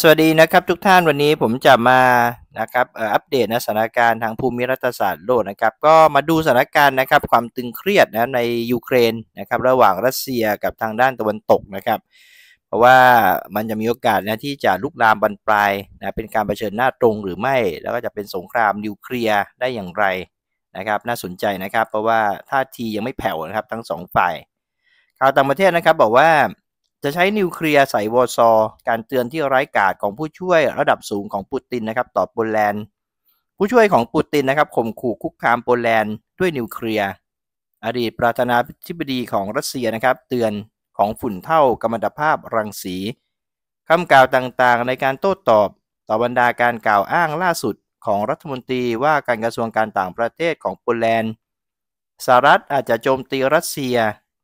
สวัสดีนะครับทุกท่านวันนี้ผมจะมานะครับอัปเดตนะสถานการณ์ทางภูมิรัฐศาสตร์โลกนะครับก็มาดูสถานการณ์นะครับความตึงเครียดนะในยูเครนนะครับระหว่างรัสเซียกับทางด้านตะวันตกนะครับ เพราะว่ามันจะมีโอกาสนะที่จะลุกลามบรรปลายนะเป็นการรเผชิญหน้าตรงหรือไม่แล้วก็จะเป็นสงครามนิวเคลียร์ได้อย่างไรนะครับ น่าสนใจนะครับ เพราะว่าท่าทียังไม่แผ่วนะครับทั้งสองฝ่ายข่าวต่างประเทศนะครับบอกว่าจะใช้นิวเคลียร์ใส่วอซอ การเตือนที่ไร้กาดของผู้ช่วยระดับสูงของปูตินนะครับต่อโปแลนด์ ผู้ช่วยของปูตินนะครับข่มขู่คุกคามโปแลนด์ด้วยนิวเคลียร์อดีตประธานาธิบดีของรัสเซียนะครับเตือนของฝุ่นเท่า กรรมดภาพรังสีคำกล่าวต่างๆ ในการโต้อตอบ ต่อบรรดาการกล่าวอ้างล่าสุดของรัฐมนตรีว่าการกระทรวงการต่างประเทศของโปแลนด์สหรัฐอาจจะโจมตีรัสเซีย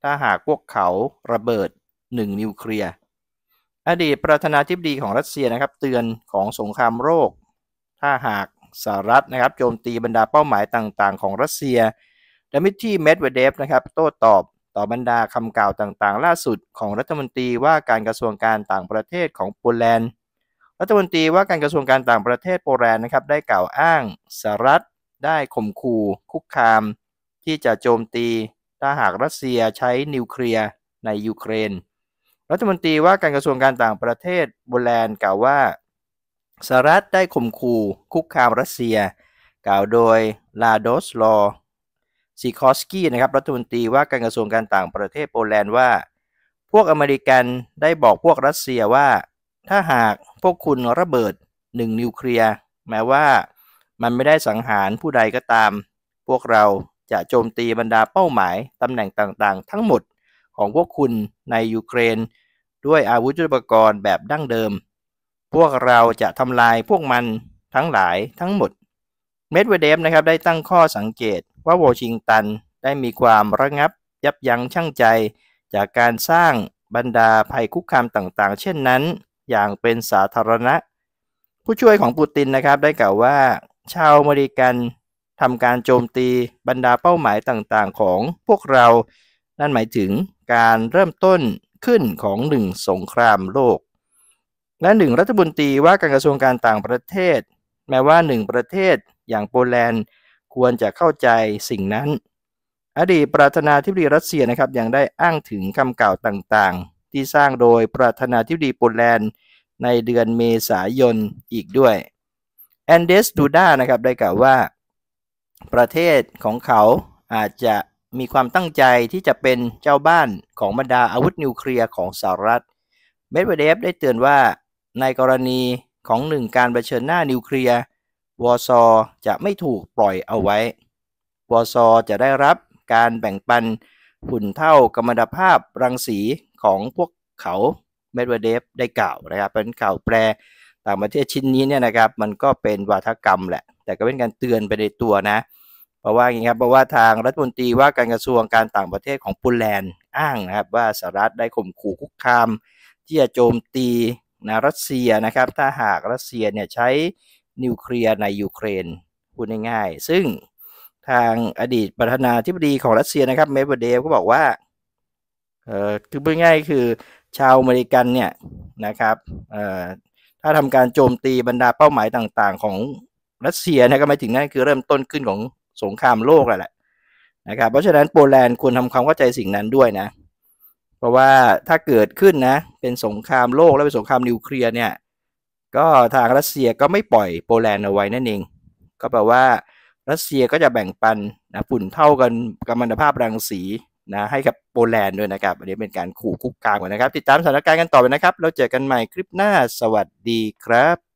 ถ้าหากพวกเขาระเบิดหนึ่งนิวเคลียร์ อดีตประธานาธิบดีของรัสเซียนะครับเตือนของสงครามโรค ถ้าหากสหรัฐนะครับโจมตีบรรดาเป้าหมายต่าง ๆของรัสเซียดมิทรีเมดเวเดฟนะครับโต้ตอบต่อบรรดาคำกล่าวต่างๆ ล่าสุดของรัฐมนตรีว่าการกระทรวงการต่างประเทศของโปแลนด์ รัฐมนตรีว่าการกระทรวงการต่างประเทศโปแลนด์นะครับได้กล่าวอ้างสหรัฐได้ข่มขู่คุกคาม ที่จะโจมตีถ้าหากรัสเซียใช้นิวเคลียร์ในยูเครนรัฐมนตรีว่าการกระทรวงการต่างประเทศโบแลนด์กล่าวว่าสหรัฐได้ข่มขู่คุกคามรัสเซีย กล่าวโดยลาโดสลอซิคอสกี้นะครับรัฐมนตรีว่าการกระทรวงการต่างประเทศโปแลนด์ว่า พวกอเมริกันได้บอกพวกรัสเซียว่า ถ้าหากพวกคุณระเบิดหนึ่งนิวเคลียร์แม้ว่ามันไม่ได้สังหารผู้ใดก็ตาม พวกเราจะโจมตีบรรดาเป้าหมายตำแหน่งต่างๆทั้งหมดของพวกคุณในยูเครน ด้วยอาวุธยุทโธปกรณ์แบบดั้งเดิม พวกเราจะทำลายพวกมันทั้งหลายทั้งหมด เมดเวเดฟนะครับได้ตั้งข้อสังเกตว่าวอชิงตันได้มีความระงับ ยับยั้งชั่งใจ จากการสร้างบรรดาภัยคุกคามต่างๆ เช่นนั้น อย่างเป็นสาธารณะ ผู้ช่วยของปูตินนะครับได้กล่าวว่าชาวอเมริกันทำการโจมตีบรรดาเป้าหมายต่างๆ ของพวกเรานั่นหมายถึงการเริ่มต้นขึ้นของหนึ่งสงครามโลก และหนึ่งรัฐบุนตีว่าการกระทรวงการต่างประเทศ แม้ว่าหนึ่งประเทศอย่างโปแลนด์ควรจะเข้าใจสิ่งนั้น อดีตประธานาธิบดีรัสเซียนะครับยังได้อ้างถึงคำกล่าวต่างๆ ที่สร้างโดยประธานาธิบดีโปแลนด์ ในเดือนเมษายนอีกด้วยแอนเดสดูด้านะครับได้กล่าวว่า ประเทศของเขาอาจจะมีความตั้งใจที่จะเป็นเจ้าบ้านของบรรดาอาวุธนิวเคลียร์ของสหรัฐเมดเวเดฟได้เตือนว่าในกรณีของหนึ่งการเผชิญหน้านิวเคลียร์วอซอจะไม่ถูกปล่อยเอาไว้วอซอจะได้รับการแบ่งปันหุ่นเท่ากรมมดภาพรังสีของพวกเขาเมดเวเดฟได้กล่าวนะครับเป็นข่าวแปรต่างประเทศชิ้นนี้เนี่ยนะครับ มันก็เป็นวาทกรรมแหละ แต่ก็เป็นการเตือนไปในตัวนะเพราะว่าอย่างครับเพราะว่าทางรัฐมนตรีว่าการกระทรวงการต่างประเทศของโปแลนด์ อ้างนะครับว่าสหรัฐได้ข่มขู่คุกคาม ที่จะโจมตีนะรัสเซียนะครับ ถ้าหากรัสเซียเนี่ยใช้นิวเคลียร์ในยูเครนพูดง่ายๆซึ่งทางอดีตประธานาธิบดีของรัสเซียนะครับเมเบเดฟก็บอกว่า เออคือพูดง่ายคือชาวอเมริกันเนี่ยนะครับเอ่อถ้าทำการโจมตีบรรดาเป้าหมายต่าง ๆของรัสเซียนะก็หมายถึงนั่นคือเริ่มต้นขึ้นของสงครามโลกแหละนะครับเพราะฉะนั้นโปแลนด์ควรทำความเข้าใจสิ่งนั้นด้วยนะ เพราะว่าถ้าเกิดขึ้นนะ เป็นสงครามโลกและเป็นสงครามนิวเคลียร์เนี่ยก็ทางรัสเซียก็ไม่ปล่อยโปแลนด์เอาไว้นั่นเองก็แปลว่ารัสเซียก็จะแบ่งปัน นะฝุ่นเท่ากันกำมันภาพรังสีนะ ให้กับโปแลนด์ด้วยนะครับอันนี้เป็นการขู่คุกคามกันนะครับ ติดตามสถานการณ์กันต่อไปนะครับเราเจอกันใหม่คลิปหน้าสวัสดีครับ